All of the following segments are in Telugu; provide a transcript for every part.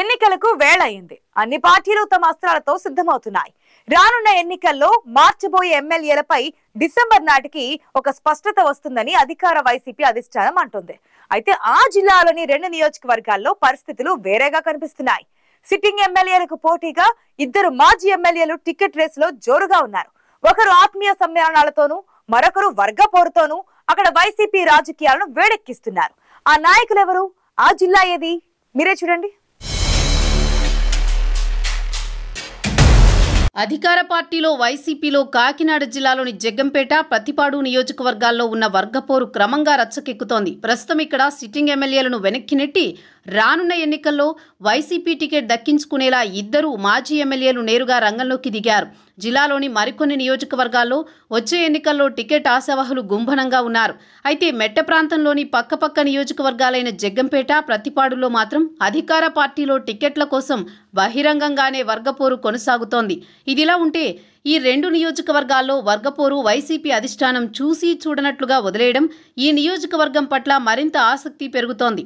ఎన్నికలకు వేళయింది అన్ని పార్టీలు తమ అస్త్రాలతో సిద్ధమవుతున్నాయి రానున్న ఎన్నికల్లో మార్చబోయే ఎమ్మెల్యేలపై డిసెంబర్ నాటికి ఒక స్పష్టత వస్తుందని అధికార వైసీపీ అధిష్టానం అంటుంది అయితే ఆ జిల్లాలోని రెండు నియోజకవర్గాల్లో పరిస్థితులు వేరేగా కనిపిస్తున్నాయి సిట్టింగ్ ఎమ్మెల్యేలకు పోటీగా ఇద్దరు మాజీ ఎమ్మెల్యేలు టికెట్ రేసులో జోరుగా ఉన్నారు ఒకరు ఆత్మీయ సమ్మేళనాలతోనూ మరొకరు వర్గ పోరుతోనూ అక్కడ వైసీపీ రాజకీయాలను వేడెక్కిస్తున్నారు ఆ నాయకులు ఎవరు ఆ జిల్లా ఏది మీరే చూడండి అధికార పార్టీలో వైసీపీలో కాకినాడ జిల్లాలోని జగ్గంపేట ప్రతిపాడు నియోజకవర్గాల్లో ఉన్న వర్గపోరు క్రమంగా రచ్చకెక్కుతోంది ప్రస్తుతం ఇక్కడ సిట్టింగ్ ఎమ్మెల్యేలను వెనక్కి నెట్టి రానున్న ఎన్నికల్లో వైసీపీ టికెట్ దక్కించుకునేలా ఇద్దరు మాజీ ఎమ్మెల్యేలు నేరుగా రంగంలోకి దిగారు జిల్లాలోని మరికొన్ని నియోజకవర్గాల్లో వచ్చే ఎన్నికల్లో టికెట్ ఆశావహులు గుంభనంగా ఉన్నారు అయితే మెట్ట ప్రాంతంలోని పక్కపక్క నియోజకవర్గాలైన జగ్గంపేట ప్రతిపాడులో మాత్రం అధికార పార్టీలో టికెట్ల కోసం బహిరంగంగానే వర్గపోరు కొనసాగుతోంది ఇదిలా ఉంటే ఈ రెండు నియోజకవర్గాల్లో వర్గపోరు వైసీపీ అధిష్టానం చూసి చూడనట్లుగా వదిలేయడం ఈ నియోజకవర్గం పట్ల మరింత ఆసక్తి పెరుగుతోంది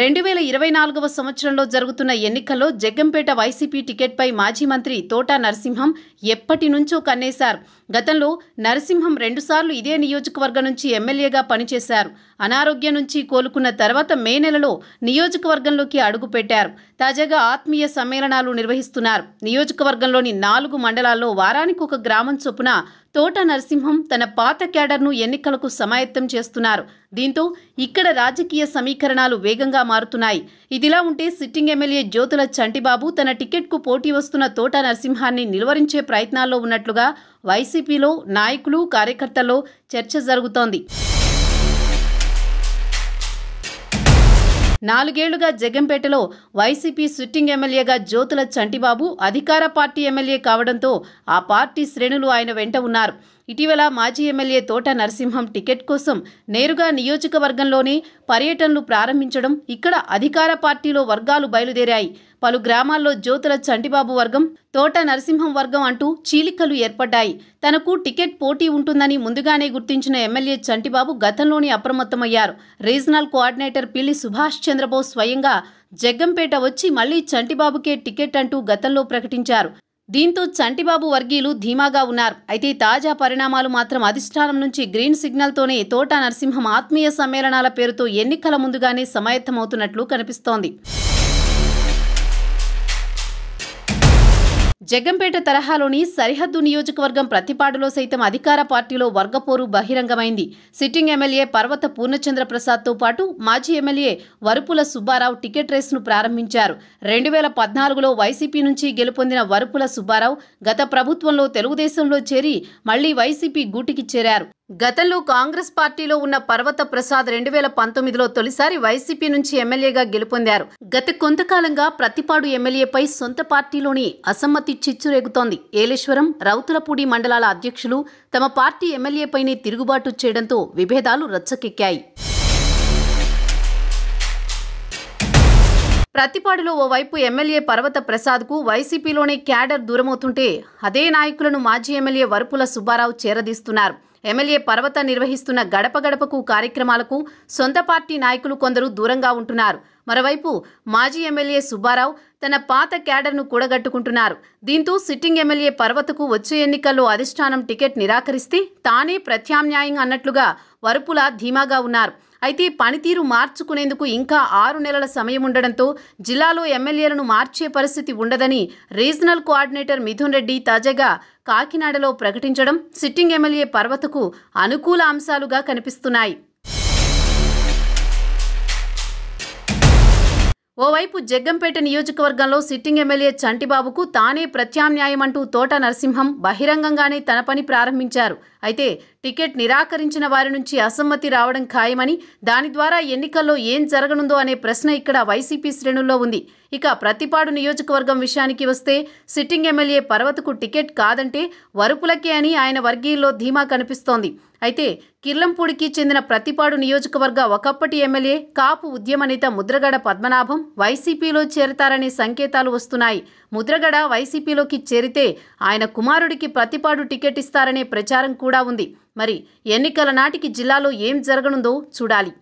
రెండు వేల ఇరవై నాలుగవ సంవత్సరంలో జరుగుతున్న ఎన్నికల్లో జగ్గంపేట వైసీపీ టికెట్పై మాజీ మంత్రి తోటా నరసింహం ఎప్పటి నుంచో కన్నేశారు గతంలో నరసింహం రెండుసార్లు ఇదే నియోజకవర్గం నుంచి ఎమ్మెల్యేగా పనిచేశారు అనారోగ్యం నుంచి కోలుకున్న తర్వాత మే నెలలో నియోజకవర్గంలోకి అడుగుపెట్టారు తాజాగా ఆత్మీయ సమ్మేళనాలు నిర్వహిస్తున్నారు నియోజకవర్గంలోని నాలుగు మండలాల్లో వారానికి ఒక గ్రామం చొప్పున తోట నరసింహం తన పాత క్యాడర్ను ఎన్నికలకు సమాయత్తం చేస్తున్నారు దీంతో ఇక్కడ రాజకీయ సమీకరణాలు వేగంగా మారుతున్నాయి ఇదిలా ఉంటే సిట్టింగ్ ఎమ్మెల్యే జ్యోతుల చంటిబాబు తన టికెట్కు పోటీ వస్తున్న తోట నరసింహాన్ని నిలువరించే ప్రయత్నాల్లో ఉన్నట్లుగా వైసీపీలో నాయకులు కార్యకర్తల్లో చర్చ జరుగుతోంది నాలుగేళ్లుగా జగంపేటలో వైసీపీ సిట్టింగ్ ఎమ్మెల్యేగా జ్యోతుల చంటిబాబు అధికార పార్టీ ఎమ్మెల్యే కావడంతో ఆ పార్టీ శ్రేణులు ఆయన వెంట ఉన్నారు ఇటీవల మాజీ ఎమ్మెల్యే తోట నరసింహం టికెట్ కోసం నేరుగా నియోజకవర్గంలోనే పర్యటనలు ప్రారంభించడం ఇక్కడ అధికార పార్టీలో వర్గాలు బయలుదేరాయి పలు గ్రామాల్లో జ్యోతుల చంటిబాబు వర్గం తోట నరసింహం వర్గం అంటూ చీలికలు ఏర్పడ్డాయి తనకు టికెట్ పోటీ ఉంటుందని ముందుగానే గుర్తించిన ఎమ్మెల్యే చంటిబాబు గతంలోనే అప్రమత్తమయ్యారు రీజనల్ కోఆర్డినేటర్ పిల్లి సుభాష్ చంద్రబోస్ స్వయంగా జగ్గంపేట వచ్చి మళ్లీ చంటిబాబుకే టికెట్ అంటూ గతంలో ప్రకటించారు దీంతో చంటిబాబు వర్గీయులు ధీమాగా ఉన్నారు అయితే తాజా పరిణామాలు మాత్రం అధిష్టానం నుంచి గ్రీన్ సిగ్నల్తోనే తోటా నరసింహం ఆత్మీయ సమ్మేళనాల పేరుతో ఎన్నికల ముందుగానే సమాయత్తమవుతున్నట్లు కనిపిస్తోంది జగ్గంపేట తరహాలోని సరిహద్దు నియోజకవర్గం ప్రతిపాడులో సైతం అధికార పార్టీలో వర్గపోరు బహిరంగమైంది సిట్టింగ్ ఎమ్మెల్యే పర్వత పూర్ణచంద్ర ప్రసాద్తో పాటు మాజీ ఎమ్మెల్యే వరుపుల సుబ్బారావు టికెట్ రేసును ప్రారంభించారు రెండు వేల పద్నాలుగులో వైసీపీ నుంచి గెలుపొందిన వరుపుల సుబ్బారావు గత ప్రభుత్వంలో తెలుగుదేశంలో చేరి మళ్లీ వైసీపీ గూటికి చేరారు గతంలో కాంగ్రెస్ పార్టీలో ఉన్న పర్వత ప్రసాద్ రెండు వేల పంతొమ్మిదిలో తొలిసారి వైసీపీ నుంచి ఎమ్మెల్యేగా గెలుపొందారు గత కొంతకాలంగా ప్రతిపాడు ఎమ్మెల్యేపై సొంత పార్టీలోని అసమ్మతి చిచ్చురేగుతోంది ఏలేశ్వరం రౌతులపూడి మండలాల అధ్యక్షులు తమ పార్టీ ఎమ్మెల్యేపైనే తిరుగుబాటు చేయడంతో విభేదాలు రచ్చకెక్కాయి ప్రతిపాడులో ఓవైపు ఎమ్మెల్యే పర్వత ప్రసాద్కు వైసీపీలోనే క్యాడర్ దూరమవుతుంటే అదే నాయకులను మాజీ ఎమ్మెల్యే వరుపుల సుబ్బారావు చేరదీస్తున్నారు ఎమ్మెల్యే పర్వత నిర్వహిస్తున్న గడప గడపకు కార్యక్రమాలకు సొంత పార్టీ నాయకులు కొందరు దూరంగా ఉంటున్నారు మరోవైపు మాజీ ఎమ్మెల్యే సుబ్బారావు తన పాత క్యాడర్ను కూడగట్టుకుంటున్నారు దీంతో సిట్టింగ్ ఎమ్మెల్యే పర్వతకు వచ్చే ఎన్నికల్లో అధిష్టానం టికెట్ నిరాకరిస్తే తానే ప్రత్యామ్నాయం అన్నట్లుగా వరుపుల ధీమాగా ఉన్నారు అయితే పనితీరు మార్చుకునేందుకు ఇంకా ఆరు నెలల సమయం ఉండడంతో జిల్లాలో ఎమ్మెల్యేలను మార్చే పరిస్థితి ఉండదని రీజనల్ కోఆర్డినేటర్ మిథున్ రెడ్డి తాజాగా కాకినాడలో ప్రకటించడం సిట్టింగ్ ఎమ్మెల్యే పర్వతకు అనుకూల అంశాలుగా కనిపిస్తున్నాయి ఓవైపు జగ్గంపేట నియోజకవర్గంలో సిట్టింగ్ ఎమ్మెల్యే చంటిబాబుకు తానే ప్రత్యామ్నాయమంటూ తోట నరసింహం బహిరంగంగానే తన పని ప్రారంభించారు అయితే టికెట్ నిరాకరించిన వారి నుంచి అసమ్మతి రావడం ఖాయమని దాని ద్వారా ఎన్నికల్లో ఏం జరగనుందో అనే ప్రశ్న ఇక్కడ వైసీపీ శ్రేణుల్లో ఉంది ఇక ప్రతిపాడు నియోజకవర్గం విషయానికి వస్తే సిట్టింగ్ ఎమ్మెల్యే పర్వతకు టికెట్ కాదంటే వరుపులకే అని ఆయన వర్గీయుల్లో ధీమా కనిపిస్తోంది అయితే కిర్లంపూడికి చెందిన ప్రతిపాడు నియోజకవర్గ ఒకప్పటి ఎమ్మెల్యే కాపు ఉద్యమ నేత ముద్రగడ పద్మనాభం వైసీపీలో చేరతారనే సంకేతాలు వస్తున్నాయి ముద్రగడ వైసీపీలోకి చేరితే ఆయన కుమారుడికి ప్రతిపాడు టికెట్ ఇస్తారనే ప్రచారం కూడా ఉంది మరి ఎన్నికల నాటికి జిల్లాలో ఏం జరగనుందో చూడాలి